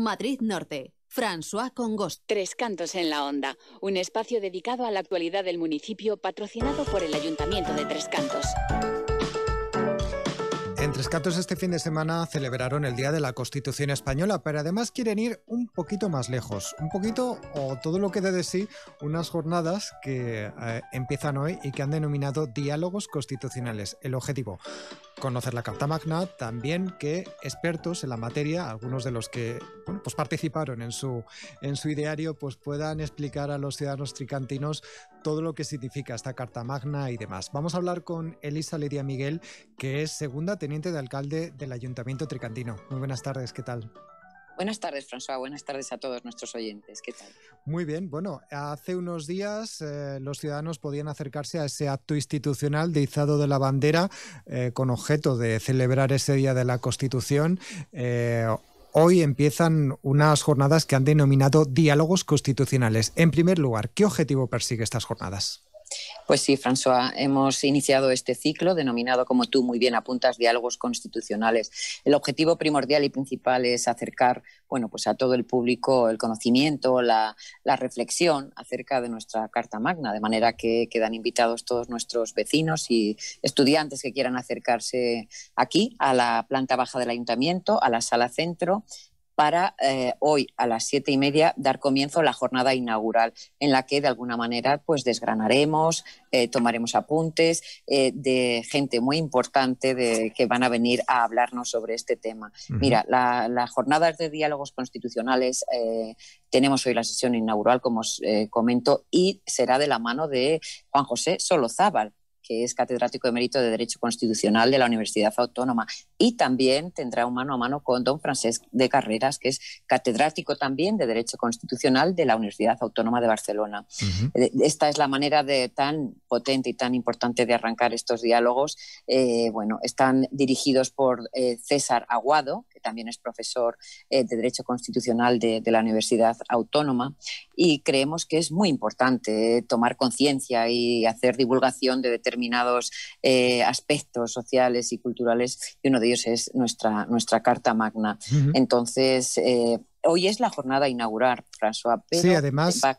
Madrid Norte. François Congost. Tres Cantos en la Onda, un espacio dedicado a la actualidad del municipio patrocinado por el Ayuntamiento de Tres Cantos. Rescatos este fin de semana celebraron el Día de la Constitución Española, pero además quieren ir un poquito más lejos, un poquito o todo lo que dé de sí unas jornadas que eh, empiezan hoy y que han denominado diálogos constitucionales. El objetivo, conocer la Carta Magna, también que expertos en la materia, algunos de los que pues participaron en su, en su ideario, pues puedan explicar a los ciudadanos tricantinos todo lo que significa esta Carta Magna y demás. Vamos a hablar con Elisa Lidia Miguel, que es segunda teniente de alcalde del Ayuntamiento Tricantino. Muy buenas tardes, ¿qué tal? Buenas tardes, François. Buenas tardes a todos nuestros oyentes. ¿Qué tal? Muy bien. Bueno, hace unos días eh, los ciudadanos podían acercarse a ese acto institucional de izado de la bandera eh, con objeto de celebrar ese Día de la Constitución. Eh, Hoy empiezan unas jornadas que han denominado diálogos constitucionales. En primer lugar, ¿qué objetivo persigue estas jornadas? Pues sí, François, hemos iniciado este ciclo denominado, como tú muy bien apuntas, diálogos constitucionales. El objetivo primordial y principal es acercar bueno, pues a todo el público el conocimiento, la, la reflexión acerca de nuestra Carta Magna, de manera que quedan invitados todos nuestros vecinos y estudiantes que quieran acercarse aquí, a la planta baja del ayuntamiento, a la sala centro para eh, hoy a las siete y media dar comienzo a la jornada inaugural en la que de alguna manera pues desgranaremos, eh, tomaremos apuntes eh, de gente muy importante de, que van a venir a hablarnos sobre este tema. Mira, las jornadas de diálogos constitucionales tenemos hoy la sesión inaugural, como os comento, y será de la mano de Juan José Solozábal que es catedrático mérito de Derecho Constitucional de la Universidad Autónoma. Y también tendrá un mano a mano con don Francesc de Carreras, que es catedrático también de Derecho Constitucional de la Universidad Autónoma de Barcelona. Eh, esta es la manera de tan potente y tan importante de arrancar estos diálogos. Eh, bueno, están dirigidos por eh, César Aguado, también es profesor eh, de Derecho Constitucional de, la Universidad Autónoma, y creemos que es muy importante eh, tomar conciencia y hacer divulgación de determinados eh, aspectos sociales y culturales, y uno de ellos es nuestra, nuestra Carta Magna. Entonces, hoy es la jornada inaugural, François, pero va a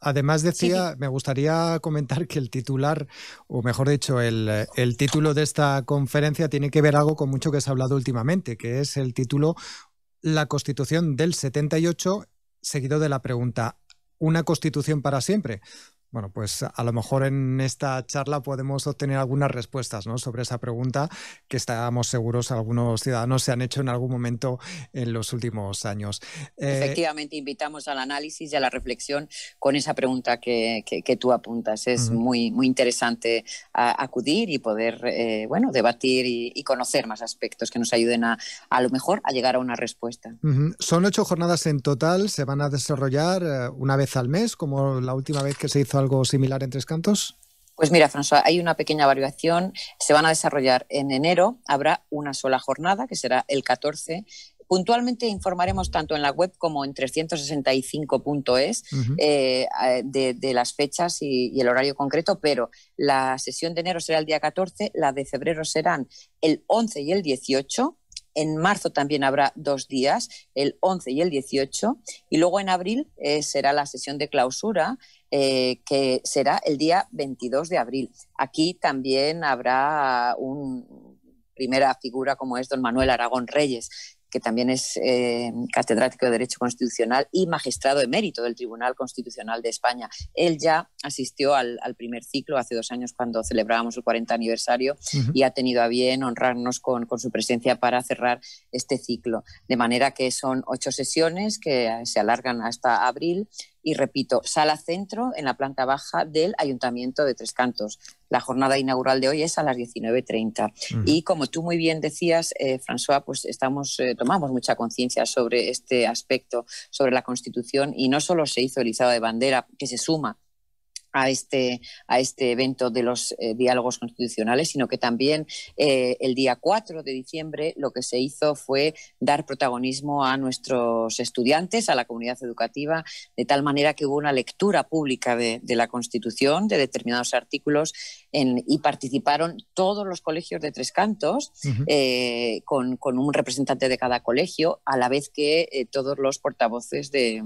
Además decía, me gustaría comentar que el titular, o mejor dicho, el, eh, el, título de esta conferencia tiene que ver algo con mucho que se ha hablado últimamente, que es el título La Constitución del 78, seguido de la pregunta, ¿una constitución para siempre? Bueno, pues a lo mejor en esta charla podemos obtener algunas respuestas sobre esa pregunta que estábamos seguros algunos ciudadanos se han hecho en algún momento en los últimos años. Eh, Efectivamente, invitamos al análisis y a la reflexión con esa pregunta que, tú apuntas. Es muy, muy interesante acudir y poder eh, bueno, debatir y, conocer más aspectos que nos ayuden a, a lo mejor a llegar a una respuesta. Son ocho jornadas en total, se van a desarrollar eh, una vez al mes, como la última vez que se hizo algo similar en Tres Cantos? Pues mira, François, hay una pequeña variación. Se van a desarrollar en enero. Habrá una sola jornada, que será el 14, puntualmente informaremos tanto en la web como en 365.es eh, de, las fechas y, el horario concreto, pero la sesión de enero será el día 14, la de febrero serán el 11 y el 18. En marzo también habrá dos días, el 11 y el 18, y luego en abril eh, será la sesión de clausura, eh, que será el día 22 de abril. Aquí también habrá una primera figura como es don Manuel Aragón Reyes, que también es eh, catedrático de Derecho Constitucional y magistrado emérito del Tribunal Constitucional de España. Él ya asistió al, primer ciclo hace dos años cuando celebrábamos el 40 aniversario y ha tenido a bien honrarnos con, su presencia para cerrar este ciclo. De manera que son ocho sesiones que se alargan hasta abril y repito, sala centro en la planta baja del Ayuntamiento de Tres Cantos. La jornada inaugural de hoy es a las 19.30. Y como tú muy bien decías, eh, François, pues estamos, eh, tomamos mucha conciencia sobre este aspecto, sobre la Constitución, y no solo se hizo el izado de bandera, que se suma a este, a este evento de los eh, diálogos constitucionales, sino que también eh, el día 4 de diciembre lo que se hizo fue dar protagonismo a nuestros estudiantes, a la comunidad educativa, de tal manera que hubo una lectura pública de, la Constitución, de determinados artículos, y participaron todos los colegios de Tres Cantos, eh, con, un representante de cada colegio, a la vez que todos los portavoces de,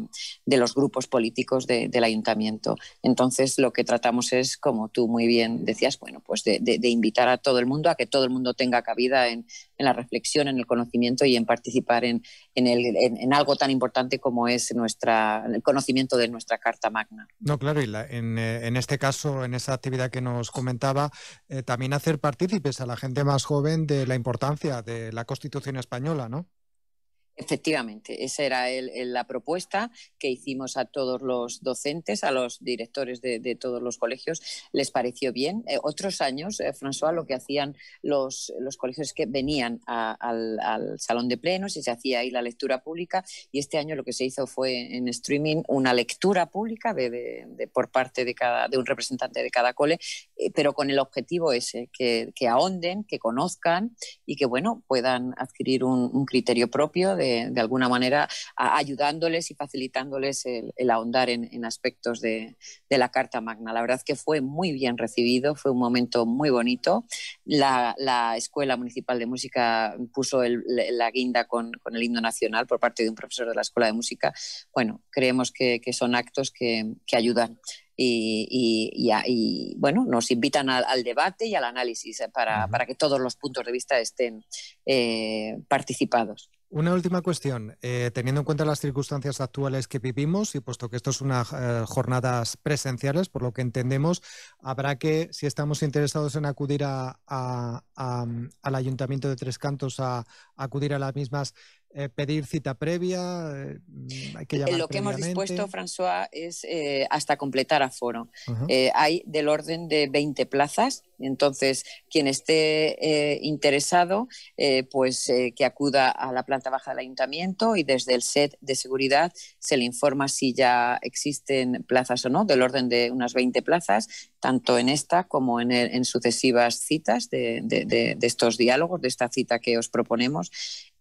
los grupos políticos del ayuntamiento. Entonces, lo que tratamos es, como tú muy bien decías, bueno, pues de, invitar a todo el mundo, a que todo el mundo tenga cabida en, la reflexión, en el conocimiento y en participar en, algo tan importante como es nuestra, el conocimiento de nuestra Carta Magna. No, claro, y eh, en, este caso, en esa actividad que nos comentaba, eh, también hacer partícipes a la gente más joven de la importancia de la Constitución española, ¿no? Efectivamente, esa era la propuesta que hicimos a todos los docentes, a los directores de, todos los colegios. Les pareció bien. Eh, otros años, eh, François, lo que hacían los, los colegios es que venían al, salón de plenos y se hacía ahí la lectura pública. Y este año lo que se hizo fue en streaming una lectura pública de, por parte de, cada, de un representante de cada cole, eh, pero con el objetivo ese, que, que, ahonden, que conozcan y que bueno, puedan adquirir un, criterio propio de, alguna manera ayudándoles y facilitándoles el, ahondar en, aspectos de, la Carta Magna. La verdad que fue muy bien recibido, fue un momento muy bonito. La, Escuela Municipal de Música puso la guinda con, el himno nacional por parte de un profesor de la Escuela de Música. Bueno, creemos que, son actos que, ayudan y, bueno, nos invitan al, debate y al análisis eh, para, que todos los puntos de vista estén eh, participados. Una última cuestión. Eh, teniendo en cuenta las circunstancias actuales que vivimos y puesto que esto es unas eh, jornadas presenciales, por lo que entendemos, habrá que, si estamos interesados en acudir mm, al Ayuntamiento de Tres Cantos a acudir a las mismas, eh, pedir cita previa, eh, mm, eh, Lo que hemos dispuesto, François, es hasta completar aforo. foro hay del orden de 20 plazas, entonces quien esté interesado, pues que acuda a la planta baja del ayuntamiento y desde el set de seguridad se le informa si ya existen plazas o no, del orden de unas 20 plazas, tanto en esta como en, sucesivas citas de estos diálogos, de esta cita que os proponemos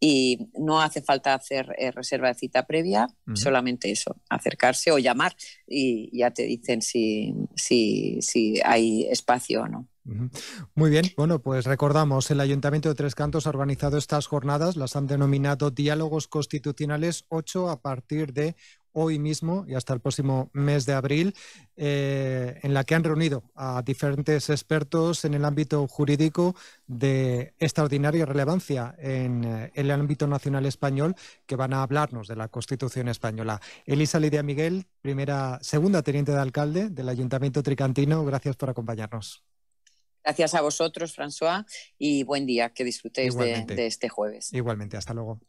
y no hace falta hacer eh, reserva de cita previa, solamente eso, acercarse o llamar y ya te dicen si, si, si hay espacio o no. Muy bien, bueno, pues recordamos, el Ayuntamiento de Tres Cantos ha organizado estas jornadas, las han denominado diálogos constitucionales 8 a partir de hoy mismo y hasta el próximo mes de abril, eh, en la que han reunido a diferentes expertos en el ámbito jurídico de extraordinaria relevancia eh, en, el ámbito nacional español que van a hablarnos de la Constitución española. Elisa Lidia Miguel, primera, segunda teniente de alcalde del Ayuntamiento Tricantino, gracias por acompañarnos. Gracias a vosotros, François, y buen día, que disfrutéis de, este jueves. Igualmente, hasta luego.